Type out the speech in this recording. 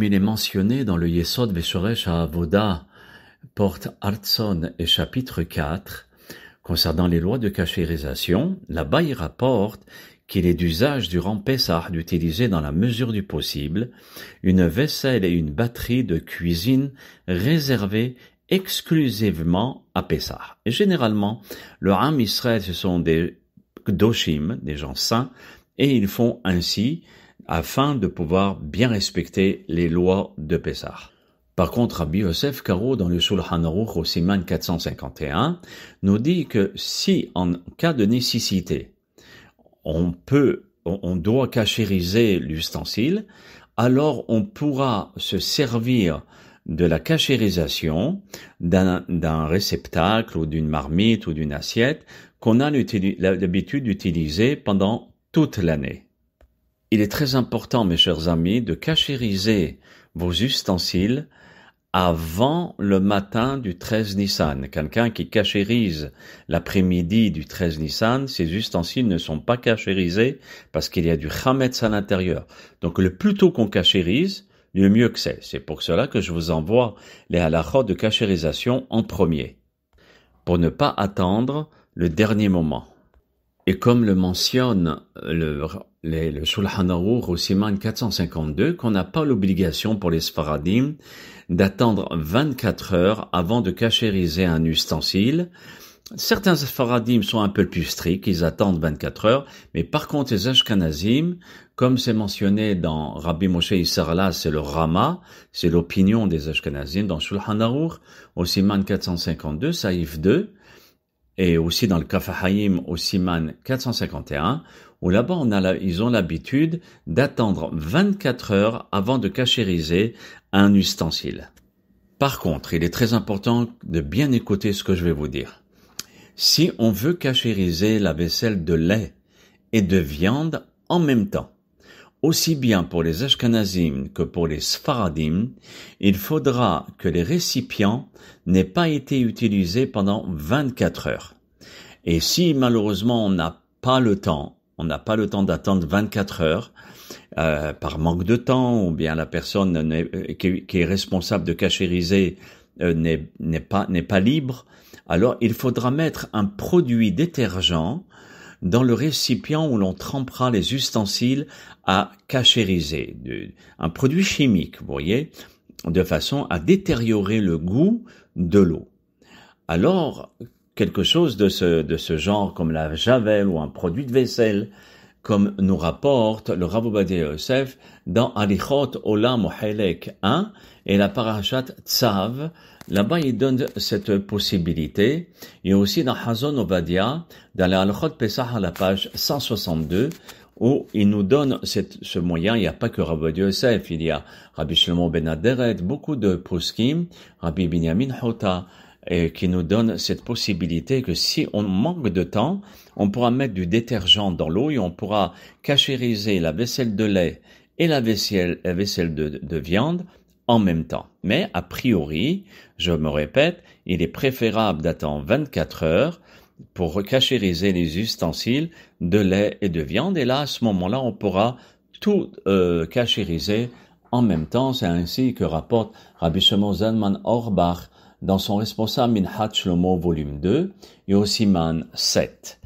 Comme il est mentionné dans le Yesod Veshoresh Avoda, porte Artson et chapitre 4, concernant les lois de cachérisation, là-bas rapporte qu'il est d'usage durant Pessah d'utiliser dans la mesure du possible une vaisselle et une batterie de cuisine réservées exclusivement à Pessah. Et généralement, le Ham Israël, ce sont des doshim, des gens saints, et ils font ainsi afin de pouvoir bien respecter les lois de Pessah. Par contre, Rabbi Yosef Caro, dans le Sulhan Aruch au Siman 451, nous dit que si, en cas de nécessité, on peut, on doit cachériser l'ustensile, alors on pourra se servir de la cachérisation d'un réceptacle ou d'une marmite ou d'une assiette qu'on a l'habitude d'utiliser pendant toute l'année. Il est très important, mes chers amis, de cachériser vos ustensiles avant le matin du 13 Nissan. Quelqu'un qui cachérise l'après-midi du 13 Nissan, ses ustensiles ne sont pas cachérisés parce qu'il y a du chametz à l'intérieur. Donc le plus tôt qu'on cachérise, le mieux que c'est. C'est pour cela que je vous envoie les halachot de cachérisation en premier, pour ne pas attendre le dernier moment. Et comme le mentionne le les, le Shulchan Aruch au Siman 452 qu'on n'a pas l'obligation pour les Sfaradim d'attendre 24 heures avant de cachériser un ustensile. Certains Sfaradim sont un peu plus stricts, ils attendent 24 heures, mais par contre les Ashkenazim, comme c'est mentionné dans Rabbi Moshe Isarla, c'est le Rama, c'est l'opinion des Ashkenazim dans Shulchan Aruch au Siman 452, Saïf 2, et aussi dans le Kafahayim au Siman 451, où là-bas on a la, ils ont l'habitude d'attendre 24 heures avant de cachériser un ustensile. Par contre, il est très important de bien écouter ce que je vais vous dire. Si on veut cachériser la vaisselle de lait et de viande en même temps, aussi bien pour les Ashkenazim que pour les Sfaradim, il faudra que les récipients n'aient pas été utilisés pendant 24 heures. Et si malheureusement on n'a pas le temps on n'a pas le temps d'attendre 24 heures euh, par manque de temps ou bien la personne euh, qui, est responsable de cachériser euh, n'est pas, pas libre. Alors il faudra mettre un produit détergent dans le récipient où l'on trempera les ustensiles à cachériser, un produit chimique, vous voyez, de façon à détériorer le goût de l'eau. Alors, quelque chose de ce, de ce genre comme la javel ou un produit de vaisselle, comme nous rapporte le Rav Obadiah Yosef dans Alichot Olam Mohelek 1 et la Parashat Tzav. Là-bas, il donne cette possibilité. Il y a aussi dans Hazon Obadiah, dans l'Al-Khot Pesach à la page 162, où il nous donne ce moyen, il n'y a pas que Rabbi Yosef, il y a Rabbi Shlomo Ben beaucoup de pouskim Rabbi Binyamin Hota, et qui nous donne cette possibilité que si on manque de temps, on pourra mettre du détergent dans l'eau et on pourra cachériser la vaisselle de lait et la vaisselle, de, viande en même temps. Mais a priori, je me répète, il est préférable d'attendre 24 heures pour cachériser les ustensiles de lait et de viande. Et là, à ce moment-là, on pourra tout euh, cachériser en même temps, c'est ainsi que rapporte Rabbi Shimon Zalman Orbach dans son responsable Minhat Shlomo volume 2 et 7.